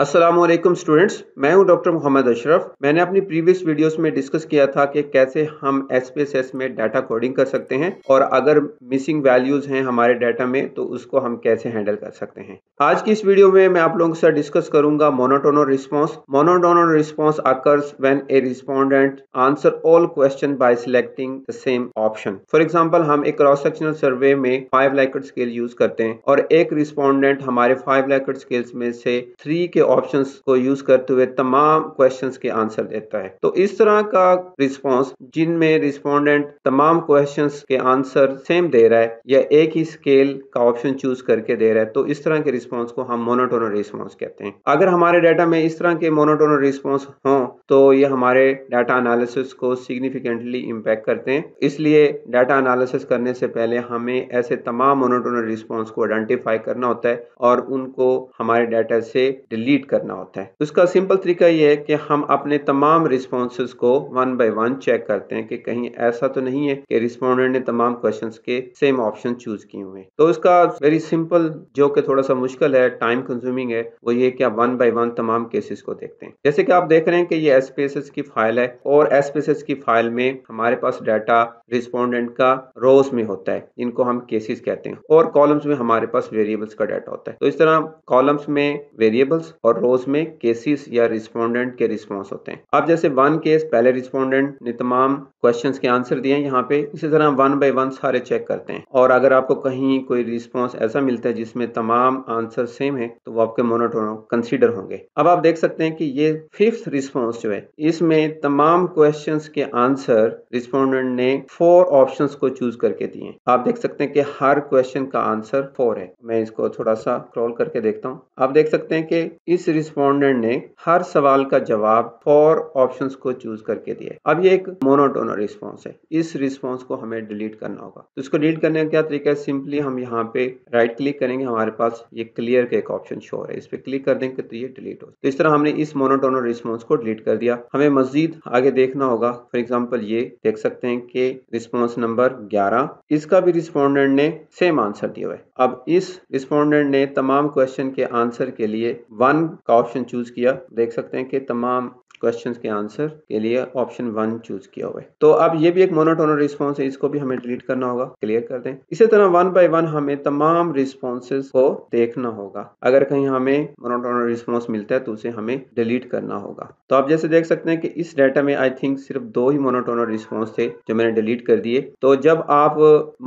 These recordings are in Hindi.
असलम स्टूडेंट्स मैं हूं डॉक्टर मोहम्मद अशरफ मैंने अपनी प्रीवियस वीडियोस में डिस्कस किया था कि कैसे हम एस में डाटा कोडिंग कर सकते हैं और अगर मिसिंग वैल्यूज हैं हमारे डाटा में तो उसको हम कैसे हैंडल कर सकते हैं आज की इस वीडियो में मैं आप लोगों के साथ डिस्कस करूंगा monotonous response monotonous response occurs when a respondent answer all question by selecting the same option for example हम एक क्रॉस सेक्शनल सर्वे में फाइव लैकट स्केल यूज करते हैं और एक रिस्पॉन्डेंट हमारे फाइव लैकट स्केल्स में से थ्री के ऑप्शन को यूज करते हुए तमाम क्वेश्चन के आंसर देता है तो इस तरह का रिस्पॉन्स जिनमें रिस्पोंडेंट तमाम क्वेश्चन के आंसर सेम दे रहा है या एक ही स्केल का ऑप्शन चूज करके दे रहा है तो इस तरह के रिस्पॉन्स को हम मोनोटोनल रिस्पॉन्स कहते हैं अगर हमारे डाटा में इस तरह के मोनोटोनल रिस्पॉन्स हों तो ये हमारे डाटा एनालिसिस को सिग्निफिकेंटली इम्पैक्ट करते हैं इसलिए डाटा एनालिसिस करने से पहले हमें ऐसे तमाम मोनोटोनल रिस्पॉन्स को आइडेंटिफाई करना होता है और उनको हमारे डाटा से डिलीट कंप्लीट करना होता है उसका तो सिंपल तरीका ये है कि हम अपने तमाम रिस्पॉन्स को वन बाई वन चेक करते हैं कि कहीं ऐसा तो नहीं है कि रिस्पॉन्डेंट ने तमाम क्वेश्चन के सेम ऑप्शन चूज किए हुए तो उसका वेरी सिंपल जो कि थोड़ा सा मुश्किल है टाइम कंज्यूमिंग है वो ये कि आप वन बाई वन तमाम केसेस को देखते हैं जैसे कि आप देख रहे हैं कि ये एसपीएसएस की फाइल है और एसपीएसएस की फाइल में हमारे पास डाटा रिस्पोंडेंट का रोज में होता है इनको हम केसेस कहते हैं और कॉलम्स में हमारे पास वेरिएबल्स का डाटा होता है तो इस तरह कॉलम्स में वेरिएबल्स और रोज में केसेस या रिस्पोंडेंट के रिस्पॉन्स होते हैं अब जैसे वन केस पहले रिस्पोंडेंट ने तमाम क्वेश्चन के आंसर दिए यहाँ पे इसी तरह वन बाई वन सारे चेक करते हैं और अगर आपको कहीं कोई रिस्पॉन्स ऐसा मिलता है जिसमें तमाम आंसर सेम है तो वो आपके मोनोटोन कंसिडर होंगे अब आप देख सकते हैं कि ये फिफ्थ रिस्पॉन्स जो है इसमें तमाम क्वेश्चन के आंसर रिस्पोंडेंट ने फोर ऑप्शन को चूज करके दिए आप देख सकते हैं कि हर क्वेश्चन का आंसर फोर है मैं इसको थोड़ा सा क्रॉल करके देखता हूँ आप देख सकते हैं कि इस रिस्पोंडेंट ने हर सवाल का जवाब फोर ऑप्शंस को चूज करके दिया अब ये एक मोनोटोनो रिस्पांस है इस रिस्पांस को हमें डिलीट करना होगा तो इसको डिलीट करने का क्या तरीका है सिंपली हम यहाँ पे राइट क्लिक करेंगे हमारे पास ये क्लियर का एक ऑप्शन शो है इस पर क्लिक कर देंगे तो ये डिलीट हो तो इस तरह हमने इस मोनोटोनो रिस्पॉन्स को डिलीट कर दिया हमें मजीद आगे देखना होगा फॉर एग्जाम्पल ये देख सकते हैं कि रिस्पॉन्स नंबर ग्यारह इसका भी रिस्पोंडेंट ने सेम आंसर दिया हुआ है अब इस रिस्पोंडेंट ने तमाम क्वेश्चन के आंसर के लिए वन का ऑप्शन चूज किया देख सकते हैं कि तमाम क्वेश्चंस के आंसर के लिए ऑप्शन वन चूज किया हुआ है तो अब ये भी एक मोनोटोनल रिस्पॉन्स है इसको भी हमें डिलीट करना होगा क्लियर कर दें इसी तरह वन बाय वन हमें तमाम रिस्पॉन्सेज को देखना होगा अगर कहीं हमें मोनोटोनल रिस्पॉन्स मिलता है तो उसे हमें डिलीट करना होगा तो आप जैसे देख सकते हैं कि इस डाटा में आई थिंक सिर्फ दो ही मोनोटोनल रिस्पॉन्स थे जो मैंने डिलीट कर दिए तो जब आप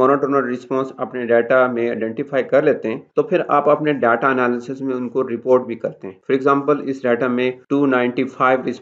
मोनोटोनल रिस्पॉन्स अपने डाटा में आइडेंटिफाई कर लेते हैं तो फिर आप अपने डाटा एनालिसिस में उनको रिपोर्ट भी करते हैं फॉर एग्जाम्पल इस डाटा में टू नाइनटी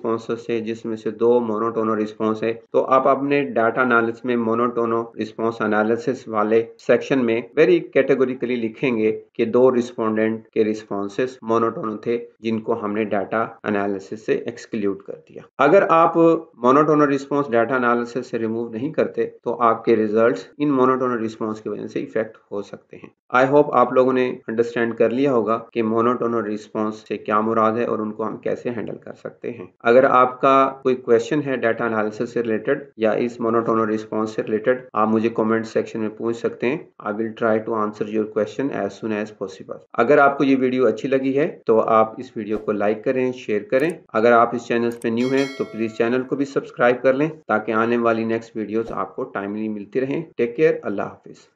रिस्पॉन्स है जिसमें से दो मोनोटोनो रिस्पॉन्स है तो आप अपने डाटा अनालिस में मोनोटोनो रिस्पॉन्स एनालिसिस वाले सेक्शन में वेरी कैटेगोरिकली लिखेंगे कि दो रिस्पोंडेंट के रिस्पॉन्सेस मोनोटोनो थे जिनको हमने डाटा एनालिसिस से एक्सक्लूड कर दिया अगर आप मोनोटोनो रिस्पॉन्स डाटा एनालिसिस से रिमूव नहीं करते तो आपके रिजल्ट इन मोनोटोनो रिस्पॉन्स की वजह से इफेक्ट हो सकते हैं आई होप आप लोगों ने अंडरस्टैंड कर लिया होगा कि मोनोटोनो रिस्पॉन्स से क्या मुराद है और उनको हम कैसे हैंडल कर सकते हैं अगर आपका कोई क्वेश्चन है डाटा एनालिसिस से रिलेटेड या इस मोनोटोनल रिस्पॉन्स से रिलेटेड आप मुझे कमेंट सेक्शन में पूछ सकते हैं I will try to answer your question as soon as possible अगर आपको ये वीडियो अच्छी लगी है तो आप इस वीडियो को लाइक करें शेयर करें अगर आप इस चैनल पे न्यू हैं तो प्लीज चैनल को भी सब्सक्राइब कर लें ताकि आने वाली नेक्स्ट वीडियो आपको टाइमली मिलती रहें टेक केयर अल्लाह हाफिज़